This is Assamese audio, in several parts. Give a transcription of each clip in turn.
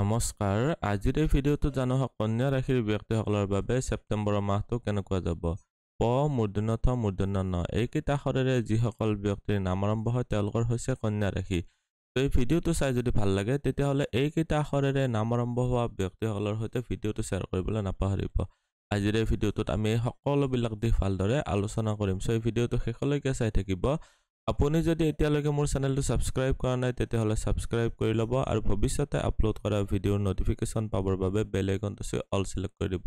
নমস্কাৰ আজিৰ এই ভিডিঅ'টো জানো কন্যা ৰাশিৰ ব্যক্তিসকলৰ বাবে ছেপ্টেম্বৰৰ মাহটো কেনেকুৱা যাব প মূৰ্ধন্যথ মূৰ্ধন্য ন এইকেইটা সৰেৰে যিসকল ব্যক্তিৰ নাম আৰম্ভ হয় তেওঁলোকৰ হৈছে কন্যা ৰাশি এই ভিডিঅ'টো চাই যদি ভাল লাগে তেতিয়াহ'লে এইকেইটা আখৰেৰে নাম আৰম্ভ হোৱা ব্যক্তিসকলৰ সৈতে ভিডিঅ'টো শ্বেয়াৰ কৰিবলৈ নাপাহৰিব আজিৰ এই ভিডিঅ'টোত আমি সকলোবিলাক দিশ ভালদৰে আলোচনা কৰিম চ' এই ভিডিঅ'টো শেষলৈকে চাই থাকিব আপুনি যদি এতিয়ালৈকে মোৰ চেনেলটো ছাবস্ক্ৰাইব কৰা নাই তেতিয়াহ'লে ছাবস্ক্ৰাইব কৰি ল'ব আৰু ভৱিষ্যতে আপলোড কৰা ভিডিঅ'ৰ ন'টিফিকেশ্যন পাবৰ বাবে বেলেগ অন্তচি অল ছিলেক্ট কৰি দিব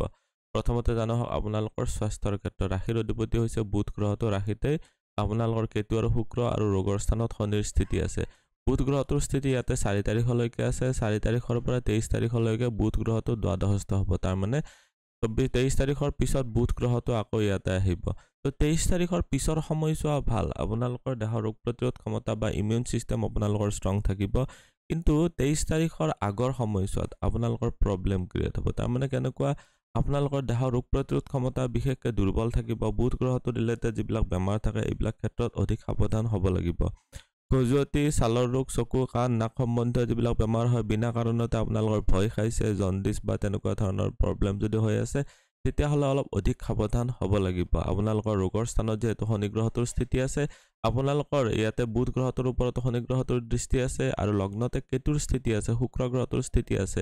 প্ৰথমতে জানো হওক আপোনালোকৰ স্বাস্থ্যৰ ক্ষেত্ৰত ৰাশিৰ অধিপতি হৈছে বুধ গ্ৰহটো ৰাশিতেই আপোনালোকৰ কেতু আৰু শুক্ৰ আৰু ৰোগৰ স্থানত শনিৰ স্থিতি আছে বুধ গ্ৰহটোৰ স্থিতি ইয়াতে চাৰি তাৰিখলৈকে আছে চাৰি তাৰিখৰ পৰা তেইছ তাৰিখলৈকে বুধ গ্ৰহটো দ্বাদশস্থ হ'ব তাৰমানে চৌব্বিছ তেইছ তাৰিখৰ পিছত বুধ গ্ৰহটো আকৌ ইয়াতে আহিব তো তেইছ তাৰিখৰ পিছৰ সময়ছোৱা ভাল আপোনালোকৰ দেহৰ ৰোগ প্ৰতিৰোধ ক্ষমতা বা ইমিউন ছিষ্টেম আপোনালোকৰ ষ্ট্ৰং থাকিব কিন্তু তেইছ তাৰিখৰ আগৰ সময়ছোৱাত আপোনালোকৰ প্ৰব্লেম ক্ৰিয়েট হ'ব তাৰমানে কেনেকুৱা আপোনালোকৰ দেহৰ ৰোগ প্ৰতিৰোধ ক্ষমতা বিশেষকৈ দুৰ্বল থাকিব বুধ গ্ৰহটো ৰিলেটেড যিবিলাক বেমাৰ থাকে এইবিলাক ক্ষেত্ৰত অধিক সাৱধান হ'ব লাগিব খজুৱতি ছালৰ ৰোগ চকু কাণ নাক সম্বন্ধীয় যিবিলাক বেমাৰ হয় বিনা কাৰণতে আপোনালোকৰ ভয় খাইছে জণ্ডিচ বা তেনেকুৱা ধৰণৰ প্ৰব্লেম যদি হৈ আছে তেতিয়াহ'লে অলপ অধিক সাৱধান হ'ব লাগিব আপোনালোকৰ ৰোগৰ স্থানত যিহেতু শনিগ্ৰহটোৰ স্থিতি আছে আপোনালোকৰ ইয়াতে বুধ গ্ৰহটোৰ ওপৰত শনিগ্ৰহটোৰ দৃষ্টি আছে আৰু লগ্নতে কেতুৰ স্থিতি আছে শুক্ৰ গ্ৰহটোৰ স্থিতি আছে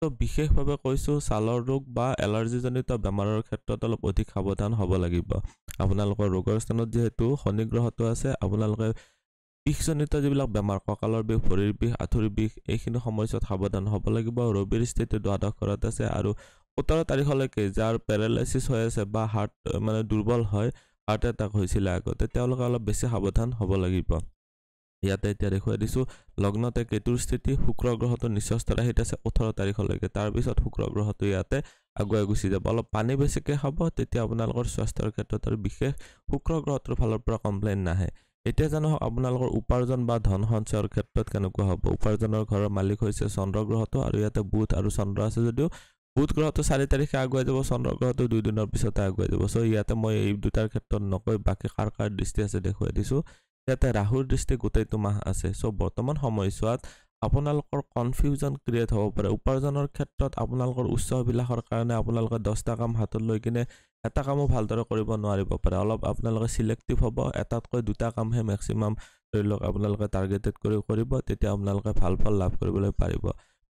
তো বিশেষভাৱে কৈছোঁ ছালৰ ৰোগ বা এলাৰ্জিজনিত বেমাৰৰ ক্ষেত্ৰত অলপ অধিক সাৱধান হ'ব লাগিব আপোনালোকৰ ৰোগৰ স্থানত যিহেতু শনিগ্ৰহটো আছে আপোনালোকে বিষজনিত যিবিলাক বেমাৰ কঁকালৰ বিষ ভৰিৰ বিষ আঁঠুৰিৰ বিষ এইখিনি সময়ছোৱাত সাৱধান হ'ব লাগিব ৰবিৰ স্থিতি দ্বাদশ ঘৰত আছে আৰু সোতৰ তাৰিখলৈকে যাৰ পেৰেলাইচিছ হৈ আছে বা হাৰ্ট মানে দুৰ্বল হয় হাৰ্ট এটেক হৈছিলে আগতে তেওঁলোকে অলপ বেছি সাৱধান হ'ব লাগিব ইয়াতে এতিয়া দেখুৱাই দিছোঁ লগ্নতে কেতুৰ স্থিতি শুক্ৰ গ্ৰহটো নিশ্চস্থ ৰাখি আছে ওঠৰ তাৰিখলৈকে তাৰপিছত শুক্ৰ গ্ৰহটো ইয়াতে আগুৱাই গুচি যাব অলপ পানী বেছিকৈ খাব তেতিয়া আপোনালোকৰ স্বাস্থ্যৰ ক্ষেত্ৰত আৰু বিশেষ শুক্ৰ গ্ৰহটোৰ ফালৰ পৰা কমপ্লেইন নাহে এতিয়া জানো আপোনালোকৰ উপাৰ্জন বা ধন সঞ্চয়ৰ ক্ষেত্ৰত কেনেকুৱা হ'ব উপাৰ্জনৰ ঘৰৰ মালিক হৈছে চন্দ্ৰ গ্ৰহটো আৰু ইয়াতে বুধ আৰু চন্দ্ৰ আছে যদিও বুধ গ্ৰহটো চাৰি তাৰিখে আগুৱাই যাব চন্দ্ৰ গ্ৰহটো দিনৰ পিছতে আগুৱাই যাব চ' ইয়াতে মই এই দুটাৰ ক্ষেত্ৰত নকৈ বাকী কাৰ কাৰ দৃষ্টি আছে দেখুৱাই দিছোঁ ইয়াতে ৰাহুৰ দৃষ্টি গোটেইটো মাহ আছে চ' বৰ্তমান সময়ছোৱাত আপোনালোকৰ কনফিউজন ক্ৰিয়েট হ'ব পাৰে উপাৰ্জনৰ ক্ষেত্ৰত আপোনালোকৰ উচ্চ অভিলাষৰ কাৰণে আপোনালোকে দহটা কাম হাতত লৈ কিনে এটা কামো ভালদৰে কৰিব নোৱাৰিব পাৰে অলপ আপোনালোকে চিলেক্টিভ হ'ব এটাতকৈ দুটা কামহে মেক্সিমাম ধৰি লওক আপোনালোকে টাৰ্গেটেড কৰি কৰিব তেতিয়া আপোনালোকে ভাল ফল লাভ কৰিবলৈ পাৰিব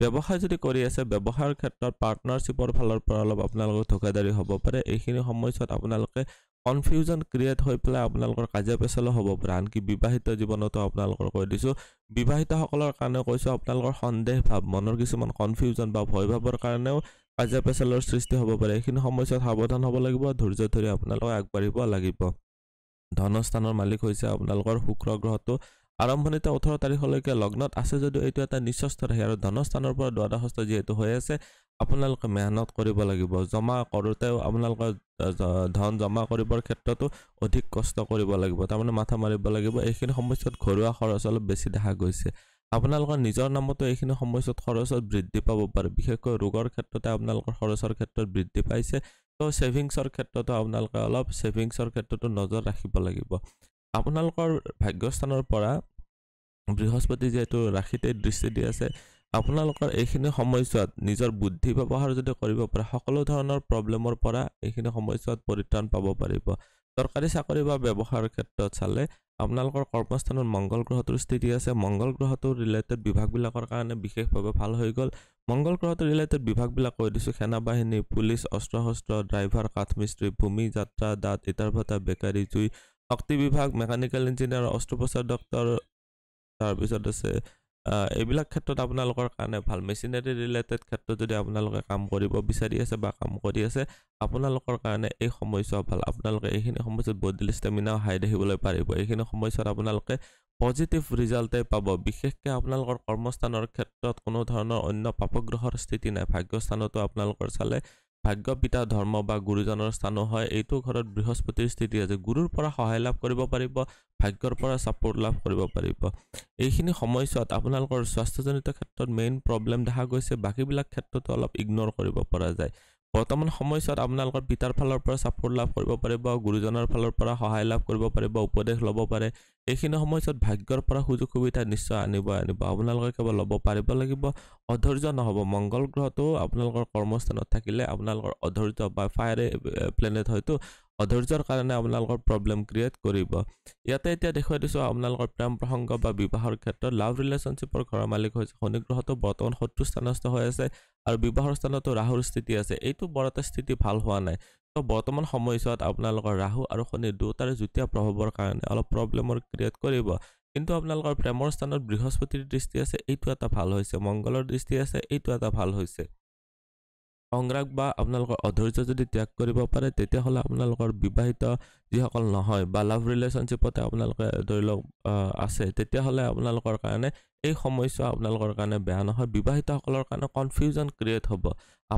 ব্যৱসায় যদি কৰি আছে ব্যৱসায়ৰ ক্ষেত্ৰত পাৰ্টনাৰশ্বিপৰ ফালৰ পৰা অলপ আপোনালোকৰ ধোকাদাৰী হ'ব পাৰে এইখিনি সময়ছোৱাত আপোনালোকে কনফিউজন ক্ৰিয়েট হৈ পেলাই আপোনালোকৰ কাজিয়া পেচালো হ'ব পাৰে আনকি বিবাহিত জীৱনতো আপোনালোকৰ কৈ দিছোঁ বিবাহিতসকলৰ কাৰণেও কৈছোঁ আপোনালোকৰ সন্দেহ ভাৱ মনৰ কিছুমান কনফিউজন বা ভয় ভাৱৰ কাৰণেও কাজিয়া পেচালৰ সৃষ্টি হ'ব পাৰে এইখিনি সময়ছোৱাত সাৱধান হ'ব লাগিব ধৈৰ্য ধৰি আপোনালোকে আগবাঢ়িব লাগিব ধনস্থানৰ মালিক হৈছে আপোনালোকৰ শুক্ৰ গ্ৰহটো আৰম্ভণিতে ওঠৰ তাৰিখলৈকে লগ্নত আছে যদিও এইটো এটা নিশ্বস্থ ৰাশি আৰু ধনস্থানৰ পৰা দ্বাদশস্থ যিহেতু হৈ আছে আপোনালোকে মেহনত কৰিব লাগিব জমা কৰোঁতেও আপোনালোকৰ ধন জমা কৰিবৰ ক্ষেত্ৰতো অধিক কষ্ট কৰিব লাগিব তাৰমানে মাথা মাৰিব লাগিব এইখিনি সময়ছোৱাত ঘৰুৱা খৰচ অলপ বেছি দেখা গৈছে আপোনালোকৰ নিজৰ নামতো এইখিনি সময়ছোৱাত খৰচত বৃদ্ধি পাব পাৰে বিশেষকৈ ৰোগৰ ক্ষেত্ৰতে আপোনালোকৰ খৰচৰ ক্ষেত্ৰত বৃদ্ধি পাইছে ত' ছেভিংছৰ ক্ষেত্ৰতো আপোনালোকে অলপ ছেভিংছৰ ক্ষেত্ৰতো নজৰ ৰাখিব লাগিব আপোনালোকৰ ভাগ্যস্থানৰ পৰা বৃহস্পতি যিহেতু ৰাশিতেই দৃষ্টি দি আছে আপোনালোকৰ এইখিনি সময়ছোৱাত নিজৰ বুদ্ধি ব্যৱহাৰ যদি কৰিব পাৰে সকলো ধৰণৰ প্ৰব্লেমৰ পৰা এইখিনি সময়ছোৱাত পৰিত্ৰাণ পাব পাৰিব চৰকাৰী চাকৰি বা ব্যৱসায়ৰ ক্ষেত্ৰত চালে আপোনালোকৰ কৰ্মস্থানত মংগল গ্ৰহটোৰ স্থিতি আছে মংগল গ্ৰহটোৰ ৰিলেটেড বিভাগবিলাকৰ কাৰণে বিশেষভাৱে ভাল হৈ গ'ল মংগল গ্ৰহটো ৰিলেটেড বিভাগবিলাক কৈ দিছোঁ সেনা বাহিনী পুলিচ অস্ত্ৰ শস্ত্ৰ ড্ৰাইভাৰ কাঠমিস্ত্ৰী ভূমি যাত্ৰা দাঁত ইটাৰ ইটাৰভাটা বেকাৰী জুই শক্তি বিভাগ মেকানিকেল ইঞ্জিনিয়াৰ অস্ত্ৰোপচাৰ ডক্তৰ তাৰপিছত আছে এইবিলাক ক্ষেত্ৰত আপোনালোকৰ কাৰণে ভাল মেচিনাৰী ৰিলেটেড ক্ষেত্ৰত যদি আপোনালোকে কাম কৰিব বিচাৰি আছে বা কাম কৰি আছে আপোনালোকৰ কাৰণে এই সময়ছোৱা ভাল আপোনালোকে এইখিনি সময়ছোৱাত বডিল ষ্টেমিনাও হাই দেখিবলৈ পাৰিব এইখিনি সময়ছোৱাত আপোনালোকে পজিটিভ ৰিজাল্টেই পাব বিশেষকৈ আপোনালোকৰ কৰ্মস্থানৰ ক্ষেত্ৰত কোনো ধৰণৰ অন্য পাপগ্ৰহৰ স্থিতি নাই ভাগ্যস্থানতো আপোনালোকৰ চালে ভাগ্য পিতা ধৰ্ম বা গুৰুজনৰ স্থানো হয় এইটো ঘৰত বৃহস্পতিৰ স্থিতি আছে গুৰুৰ পৰা সহায় লাভ কৰিব পাৰিব ভাগ্যৰ পৰা ছাপোৰ্ট লাভ কৰিব পাৰিব এইখিনি সময়ছোৱাত আপোনালোকৰ স্বাস্থ্যজনিত ক্ষেত্ৰত মেইন প্ৰব্লেম দেখা গৈছে বাকীবিলাক ক্ষেত্ৰতো অলপ ইগন'ৰ কৰিব পৰা যায় বৰ্তমান সময়ছোৱাত আপোনালোকৰ পিতাৰ ফালৰ পৰা ছাপৰ্ট লাভ কৰিব পাৰে বা গুৰুজনাৰ ফালৰ পৰা সহায় লাভ কৰিব বা উপদেশ ল'ব পাৰে এইখিনি সময়ছোৱাত ভাগ্যৰ পৰা সুযোগ সুবিধা নিশ্চয় আনিব আনিব আপোনালোকে কেৱল ল'ব পাৰিব লাগিব অধৈৰ্য নহ'ব মংগল গ্ৰহটো আপোনালোকৰ কৰ্মস্থানত থাকিলে আপোনালোকৰ অধৈৰ্য বা ফায়াৰে প্লেনেট হয়তো অধৈৰ্যৰ কাৰণে আপোনালোকৰ প্ৰব্লেম ক্ৰিয়েট কৰিব ইয়াতে এতিয়া দেখুৱাই দিছোঁ আপোনালোকৰ প্ৰেম প্ৰসংগ বা বিবাহৰ ক্ষেত্ৰত লাভ ৰিলেশ্যনশ্বিপৰ ঘৰৰ মালিক হৈছে শনিগ্ৰহটো বৰ্তমান শত্ৰু স্থানস্থ হৈ আছে আৰু বিবাহৰ স্থানতো ৰাহুৰ স্থিতি আছে এইটো বৰ এটা স্থিতি ভাল হোৱা নাই তো বৰ্তমান সময়ছোৱাত আপোনালোকৰ ৰাহু আৰু শনি দুয়োটাৰে যুটীয়া প্ৰভাৱৰ কাৰণে অলপ প্ৰব্লেমৰ ক্ৰিয়েট কৰিব কিন্তু আপোনালোকৰ প্ৰেমৰ স্থানত বৃহস্পতিৰ দৃষ্টি আছে এইটো এটা ভাল হৈছে মংগলৰ দৃষ্টি আছে এইটো এটা ভাল হৈছে সংগ্ৰাগ বা আপোনালোকৰ অধৈৰ্য যদি ত্যাগ কৰিব পাৰে তেতিয়াহ'লে আপোনালোকৰ বিবাহিত যিসকল নহয় বা লাভ ৰিলেশ্যনশ্বিপতে আপোনালোকে ধৰি লওক আছে তেতিয়াহ'লে আপোনালোকৰ কাৰণে এই সমস্যা আপোনালোকৰ কাৰণে বেয়া নহয় বিবাহিতসকলৰ কাৰণে কনফিউজন ক্ৰিয়েট হ'ব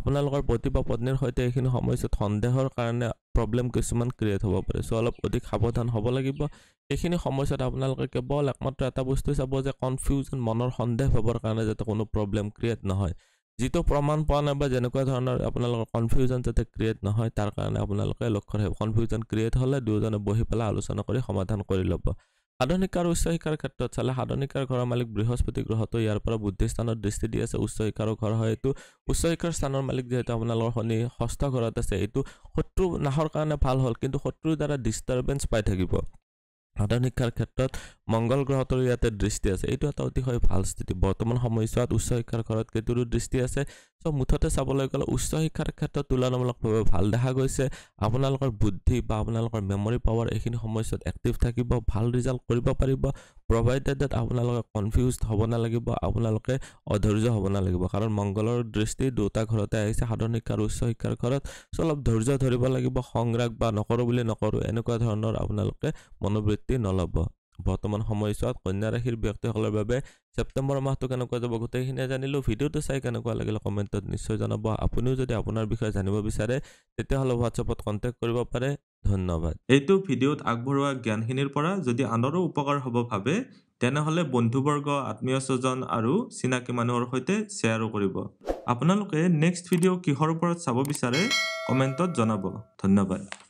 আপোনালোকৰ পতি বা পত্নীৰ সৈতে এইখিনি সমস্যাত সন্দেহৰ কাৰণে প্ৰব্লেম কিছুমান ক্ৰিয়েট হ'ব পাৰে চ' অলপ অধিক সাৱধান হ'ব লাগিব এইখিনি সময়ছোৱাত আপোনালোকে কেৱল একমাত্ৰ এটা বস্তু চাব যে কনফিউজন মনৰ সন্দেহ হ'বৰ কাৰণে যাতে কোনো প্ৰব্লেম ক্ৰিয়েট নহয় যিটো প্ৰমাণ পোৱা নাই বা যেনেকুৱা ধৰণৰ আপোনালোকৰ কনফিউজন যাতে ক্ৰিয়েট নহয় তাৰ কাৰণে আপোনালোকে লক্ষ্য ৰাখিব কনফিউজন ক্ৰিয়েট হ'লে দুয়োজনে বহি পেলাই আলোচনা কৰি সমাধান কৰি ল'ব সাধন শিক্ষাৰ উচ্চ শিক্ষাৰ ক্ষেত্ৰত চালে সাধন শিক্ষাৰ ঘৰৰ মালিক বৃহস্পতি গ্ৰহটো ইয়াৰ পৰা বুদ্ধি স্থানত দৃষ্টি দি আছে উচ্চ শিক্ষাৰো ঘৰ হয় এইটো উচ্চ শিক্ষাৰ স্থানৰ মালিক যিহেতু আপোনালোকৰ শনি ষষ্ঠ ঘৰত আছে এইটো শত্ৰু নাহৰ কাৰণে ভাল হ'ল কিন্তু শত্ৰুৰ দ্বাৰা ডিষ্টাৰ্বেঞ্চ পাই থাকিব আধুনিক শিক্ষাৰ ক্ষেত্ৰত মংগল গ্ৰহটোৰ ইয়াতে দৃষ্টি আছে এইটো এটা অতিশয় ভাল স্থিতি বৰ্তমান সময়ছোৱাত উচ্চ শিক্ষাৰ ঘৰত কেইটোৰো দৃষ্টি আছে চ' মুঠতে চাবলৈ গ'লে উচ্চ শিক্ষাৰ ক্ষেত্ৰত তুলনামূলকভাৱে ভাল দেখা গৈছে আপোনালোকৰ বুদ্ধি বা আপোনালোকৰ মেমৰি পাৱাৰ এইখিনি সময়ছোৱাত এক্টিভ থাকিব ভাল ৰিজাল্ট কৰিব পাৰিব প্ৰভাইডেড ডেট আপোনালোকে কনফিউজ হ'ব নালাগিব আপোনালোকে অধৈৰ্য হ'ব নালাগিব কাৰণ মংগলৰ দৃষ্টি দুটা ঘৰতে আহিছে সাধাৰণ শিক্ষা আৰু উচ্চ শিক্ষাৰ ঘৰত চ' অলপ ধৈৰ্য ধৰিব লাগিব সংগ্ৰাগ বা নকৰোঁ বুলি নকৰোঁ এনেকুৱা ধৰণৰ আপোনালোকে মনোবৃত্তি নল'ব বৰ্তমান সময়ছোৱাত কন্যা ৰাশিৰ ব্যক্তিসকলৰ বাবে ছেপ্টেম্বৰ মাহটো কেনেকুৱা যাব গোটেইখিনিয়ে জানিলোঁ ভিডিঅ'টো চাই কেনেকুৱা লাগিলে কমেণ্টত নিশ্চয় জনাব আপুনিও যদি আপোনাৰ বিষয়ে জানিব বিচাৰে তেতিয়াহ'লে হোৱাটছএপত কণ্টেক্ট কৰিব পাৰে ধন্যবাদ এইটো ভিডিঅ'ত আগবঢ়োৱা জ্ঞানখিনিৰ পৰা যদি আনৰো উপকাৰ হ'ব ভাবে তেনেহ'লে বন্ধুবৰ্গ আত্মীয় স্বজন আৰু চিনাকি মানুহৰ সৈতে শ্বেয়াৰো কৰিব আপোনালোকে নেক্সট ভিডিঅ' কিহৰ ওপৰত চাব বিচাৰে কমেণ্টত জনাব ধন্যবাদ